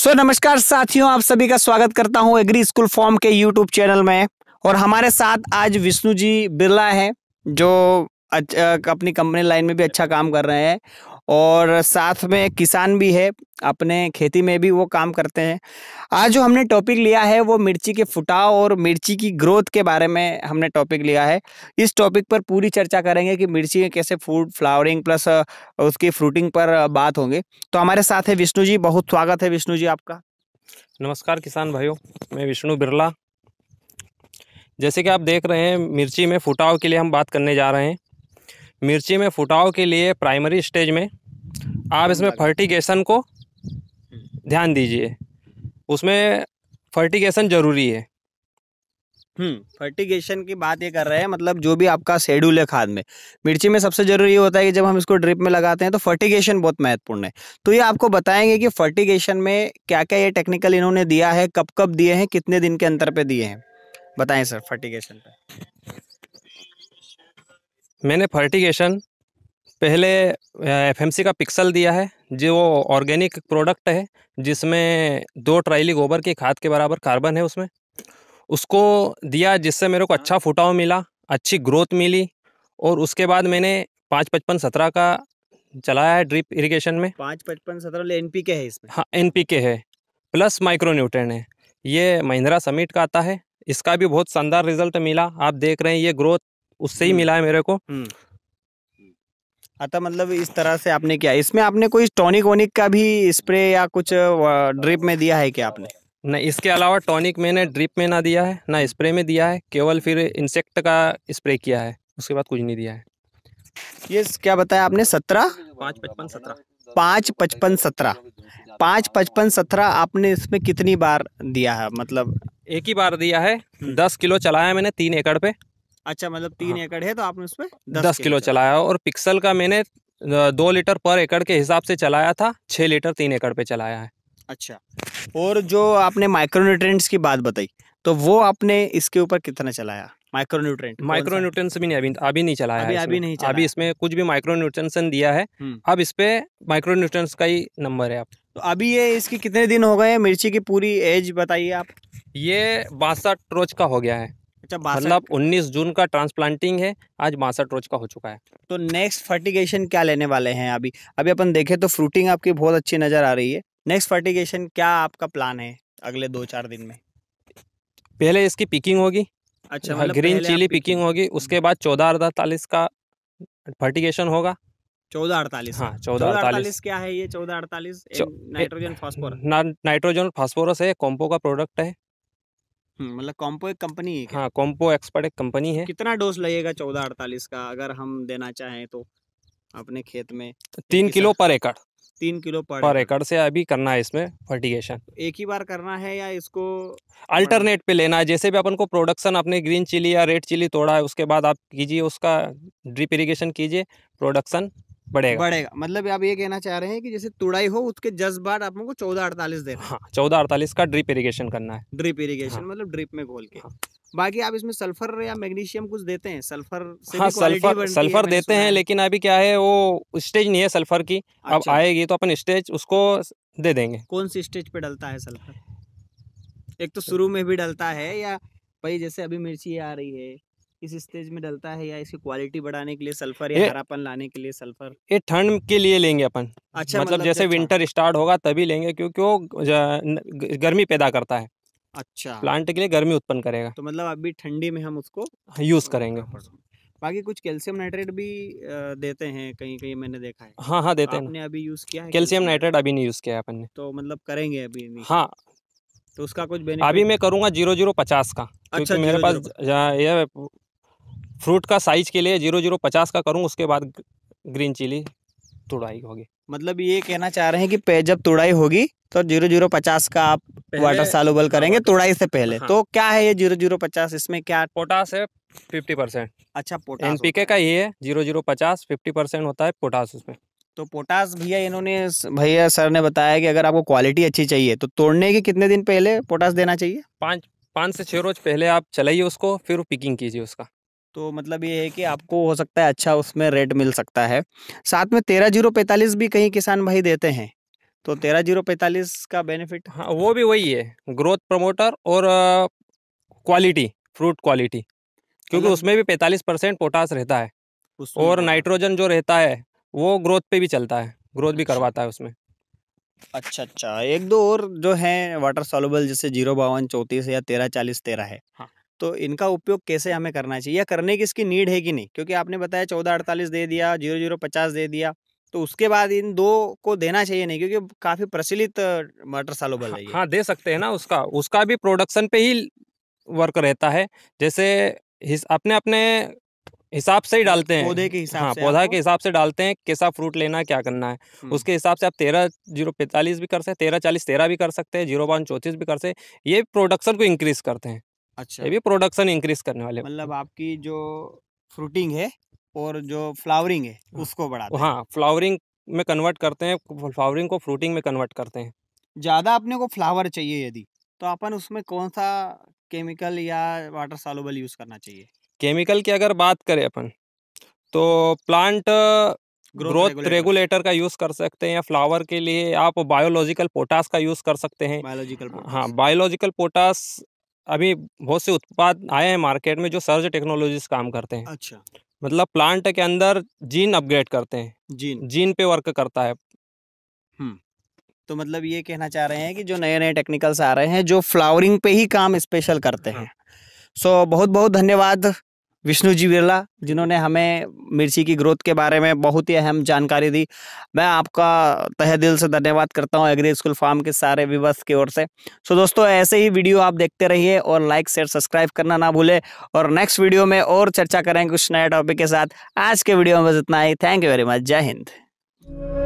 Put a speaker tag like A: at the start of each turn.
A: सो so, नमस्कार साथियों आप सभी का स्वागत करता हूं एग्री स्कूल फॉर्म के यूट्यूब चैनल में और हमारे साथ आज विष्णु जी बिरला हैं जो अच्छा, अपनी कंपनी लाइन में भी अच्छा काम कर रहे हैं और साथ में किसान भी है अपने खेती में भी वो काम करते हैं आज जो हमने टॉपिक लिया है वो मिर्ची के फुटाव और मिर्ची की ग्रोथ के बारे में हमने टॉपिक लिया है इस टॉपिक पर पूरी चर्चा करेंगे कि मिर्ची में कैसे फूड फ्लावरिंग प्लस उसकी फ्रूटिंग पर बात होंगे तो हमारे साथ है विष्णु जी बहुत स्वागत है विष्णु जी आपका
B: नमस्कार किसान भाइयों मैं विष्णु बिरला जैसे कि आप देख रहे हैं मिर्ची में फुटाव के लिए हम बात करने जा रहे हैं मिर्ची में फुटाव के लिए प्राइमरी स्टेज में आप हाँ, इसमें फर्टिगेशन हाँ, हाँ। को ध्यान दीजिए उसमें फर्टिगेशन जरूरी है
A: फर्टिगेशन हम्म, की बात ये कर रहे हैं मतलब जो भी आपका शेड्यूल है खाद में मिर्ची में सबसे जरूरी होता है कि जब हम इसको ड्रिप में लगाते हैं तो फर्टिगेशन बहुत महत्वपूर्ण है तो ये आपको बताएंगे कि फर्टिगेशन में क्या क्या ये टेक्निकल इन्होंने दिया है कब कब दिए हैं कितने दिन के अंतर पे दिए हैं
B: बताएं सर फर्टिगेशन पे मैंने फर्टिगेशन पहले एफएमसी का पिक्सल दिया है जो वो ऑर्गेनिक प्रोडक्ट है जिसमें दो ट्राइली गोबर की खाद के बराबर कार्बन है उसमें उसको दिया जिससे मेरे को अच्छा फुटाव मिला अच्छी ग्रोथ मिली और उसके बाद मैंने पाँच पचपन सत्रह का चलाया है ड्रिप इरिगेशन में पाँच पचपन सत्रह एन पी के है इसमें हाँ एन पी के है प्लस माइक्रोन्यूट्रेन है ये महिंद्रा समिट का आता है इसका भी बहुत शानदार रिजल्ट मिला आप देख रहे हैं ये ग्रोथ उससे ही हम्म। मिला है मेरे को हम्म।
A: अतः मतलब इस तरह से आपने किया इसमें आपने कोई टॉनिक वोनिक का भी स्प्रे या कुछ ड्रिप में दिया है क्या आपने
B: नहीं इसके अलावा टॉनिक मैंने ड्रिप में ना दिया है ना स्प्रे में दिया है केवल फिर इंसेक्ट का स्प्रे किया है उसके बाद कुछ नहीं दिया है
A: ये क्या बताया आपने सत्रह
B: पाँच पचपन सत्रह
A: पाँच पचपन सत्रह पाँच पचपन सत्रह आपने इसमें कितनी बार दिया है मतलब
B: एक ही बार दिया है दस किलो चलाया मैंने तीन एकड़ पे अच्छा मतलब तीन हाँ। एकड़ है तो आपने उसमें दस, दस किलो चलाया और पिक्सल का मैंने दो लीटर पर एकड़ के हिसाब से चलाया था छः लीटर तीन एकड़ पे चलाया है अच्छा
A: और जो आपने माइक्रोन्यूट्रेंट्स की बात बताई तो वो आपने इसके ऊपर कितना चलाया
B: माइक्रोन्यूट्रेंट माइक्रोन्यूट्रेंट्स भी नहीं अभी अभी नहीं चलाया अभी, अभी नहीं चला अभी इसमें कुछ भी माइक्रोन्यूट्रेंशन दिया है अब इस पे माइक्रोन्यूट्रेंट्स का ही नंबर है आप तो अभी
A: ये इसके कितने दिन हो गए मिर्ची की पूरी एज
B: बताइए आप ये बासठ रोज का हो गया है अच्छा, मतलब 19 जून का ट्रांसप्लांटिंग है आज बासठ रोज का हो चुका है
A: तो नेक्स्ट फर्टिगेशन क्या लेने वाले हैं अभी अभी अपन देखें तो फ्रूटिंग आपकी बहुत अच्छी नज़र आ रही है नेक्स्ट फर्टिगेशन क्या आपका प्लान है अगले दो चार दिन में
B: पहले इसकी पिकिंग होगी अच्छा हाँ, मतलब ग्रीन चिली पिकिंग होगी उसके बाद चौदह अड़तालीस का फर्टिगेशन होगा चौदह अड़तालीस हाँ चौदह अड़तालीस
A: क्या है ये चौदह अड़तालीस नाइट्रोजन
B: फॉस्फोरस नाइट्रोजन फॉस्फोरस है कॉम्पो का प्रोडक्ट है हम्म, मतलब कॉम्पो एक कंपनी है हाँ कॉम्पो एक्सपर्ट एक कंपनी है कितना डोज लगेगा चौदह अड़तालीस का अगर हम देना चाहें
A: तो अपने खेत में तो तीन किलो पर एकड़ तीन किलो पर, पर
B: एकड़ से अभी करना है इसमें फर्टिगेशन तो
A: एक ही बार करना है या इसको
B: अल्टरनेट पे लेना है जैसे भी अपन को प्रोडक्शन अपने ग्रीन चिली या रेड चिली तोड़ा है उसके बाद आप कीजिए उसका ड्रिप इरिगेशन कीजिए प्रोडक्शन बढ़ेगा बढ़ेगा
A: मतलब आप ये कहना चाह रहे हैं कि जैसे तुड़ाई हो उसके जस बार आप को चौदह अड़तालीस दे हाँ,
B: चौदह अड़तालीस का ड्रिप इरीगेशन करना है ड्रिप इरीगेशन हाँ।
A: मतलब ड्रिप में घोल के हाँ। बाकी आप इसमें सल्फर या मैग्नीशियम कुछ देते हैं सल्फर से हाँ सल्फर सल्फर है, देते हैं लेकिन
B: अभी क्या है वो स्टेज नहीं है सल्फर की अच्छा। अब आएगी तो अपन स्टेज उसको दे देंगे
A: कौन सी स्टेज पे डलता है सल्फर एक तो शुरू में भी डलता है या भाई जैसे अभी मिर्ची आ रही है इस स्टेज में डलता है या इसकी क्वालिटी बढ़ाने के लिए सल्फर या हरापन लाने के लिए सल्फर
B: ये ठंड के लिए लेंगे अपन अच्छा मतलब, मतलब जैसे विंटर स्टार्ट होगा तभी लेंगे क्योंकि वो गर्मी पैदा करता है
A: अच्छा प्लांट
B: के लिए गर्मी उत्पन्न करेगा तो
A: मतलब अभी ठंडी में हम उसको यूज करेंगे बाकी कुछ कैल्शियम नाइट्रेट भी देते हैं कहीं कहीं मैंने देखा है
B: हाँ हाँ देते हैं अभी यूज किया है कैल्शियम नाइट्रेट अभी नहीं यूज किया है अपन ने
A: तो मतलब करेंगे अभी हाँ तो उसका कुछ अभी मैं
B: करूंगा जीरो जीरो पचास का अच्छा, क्योंकि मेरे पास ये फ्रूट का साइज़ के लिए जीरो जीरो पचास का करूँ उसके बाद ग्रीन चिली तुड़ाई होगी
A: मतलब ये कहना चाह रहे हैं कि जब तुड़ाई होगी तो जीरो जीरो पचास का आप वाटर सालोबल हाँ, करेंगे तुड़ाई से पहले हाँ। तो क्या है ये जीरो जीरो
B: पचास इसमें क्या पोटास है फिफ्टी परसेंट अच्छा एनपीके का ये है जीरो जीरो पचास फिफ्टी परसेंट होता है पोटास उसमें तो पोटास भैया
A: इन्होंने भैया सर ने बताया कि अगर आपको क्वालिटी अच्छी चाहिए तो तोड़ने के कितने दिन पहले पोटास देना चाहिए
B: पाँच पाँच से छः रोज पहले आप चलाइए उसको फिर पिकिंग कीजिए उसका तो मतलब ये है
A: कि आपको हो सकता है अच्छा उसमें रेट मिल सकता है साथ में तेरह जीरो पैंतालीस भी कहीं किसान भाई देते हैं
B: तो तेरह जीरो पैंतालीस का बेनिफिट हाँ वो भी वही है ग्रोथ प्रमोटर और क्वालिटी फ्रूट क्वालिटी क्योंकि उसमें भी पैंतालीस परसेंट पोटास रहता है और नाइट्रोजन जो रहता है वो ग्रोथ पे भी चलता है ग्रोथ भी अच्छा। करवाता है उसमें
A: अच्छा अच्छा एक दो और जो है वाटर सॉल्युबल जैसे जीरो बावन चौंतीस या तेरह चालीस तेरह है हाँ। तो इनका उपयोग कैसे हमें करना चाहिए या करने की इसकी नीड है कि नहीं क्योंकि आपने बताया चौदह अड़तालीस दे दिया जीरो जीरो पचास दे दिया तो उसके बाद इन दो को देना चाहिए नहीं क्योंकि काफी प्रचलित
B: मटर सालो हाँ, है हाँ दे सकते हैं ना उसका उसका भी प्रोडक्शन पे ही वर्क रहता है जैसे अपने अपने हिसाब से ही अच्छा, डालते हैं पौधे के हिसाब हाँ, से पौधा के हिसाब से डालते हैं कैसा फ्रूट लेना है क्या करना है उसके हिसाब से आप तेरह जीरो पैंतालीस भी कर सकते हैं तेरह चालीस तेरह भी कर सकते हैं जीरो पाँच चौंतीस भी कर सकते हैं ये प्रोडक्शन को इंक्रीज करते हैं अच्छा ये भी प्रोडक्शन इंक्रीज करने वाले
A: मतलब आपकी जो फ्रूटिंग है और जो फ्लावरिंग है
B: हाँ। उसको बढ़ाते हाँ फ्लावरिंग में कन्वर्ट करते हैं फ्लावरिंग को फ्रूटिंग में कन्वर्ट करते हैं ज़्यादा अपने को फ्लावर चाहिए यदि
A: तो अपन उसमें कौन सा केमिकल या वाटर सालोबल यूज़ करना चाहिए
B: केमिकल की अगर बात करें अपन तो प्लांट ग्रोथ रेगुलेटर का यूज़ कर सकते हैं या फ्लावर के लिए आप बायोलॉजिकल पोटास का यूज़ कर सकते हैं बायोलॉजिकल हाँ बायोलॉजिकल पोटास अभी बहुत से उत्पाद आए हैं मार्केट में जो सर्ज टेक्नोलॉजी काम करते हैं अच्छा मतलब प्लांट के अंदर जीन अपग्रेड करते हैं जीन जीन पे वर्क करता है
A: तो मतलब ये कहना चाह रहे हैं कि जो नए नए टेक्निकल्स आ रहे हैं जो फ्लावरिंग पे ही काम स्पेशल करते हाँ। हैं सो so, बहुत बहुत धन्यवाद विष्णु जी बिरला जिन्होंने हमें मिर्ची की ग्रोथ के बारे में बहुत ही अहम जानकारी दी मैं आपका तहे दिल से धन्यवाद करता हूँ एग्री स्कूल फार्म के सारे विवर्स की ओर से सो दोस्तों ऐसे ही वीडियो आप देखते रहिए और लाइक शेयर सब्सक्राइब करना ना भूले और नेक्स्ट वीडियो में और चर्चा करेंगे कुछ नए टॉपिक के साथ आज के वीडियो में बस इतना ही थैंक यू वेरी मच जय हिंद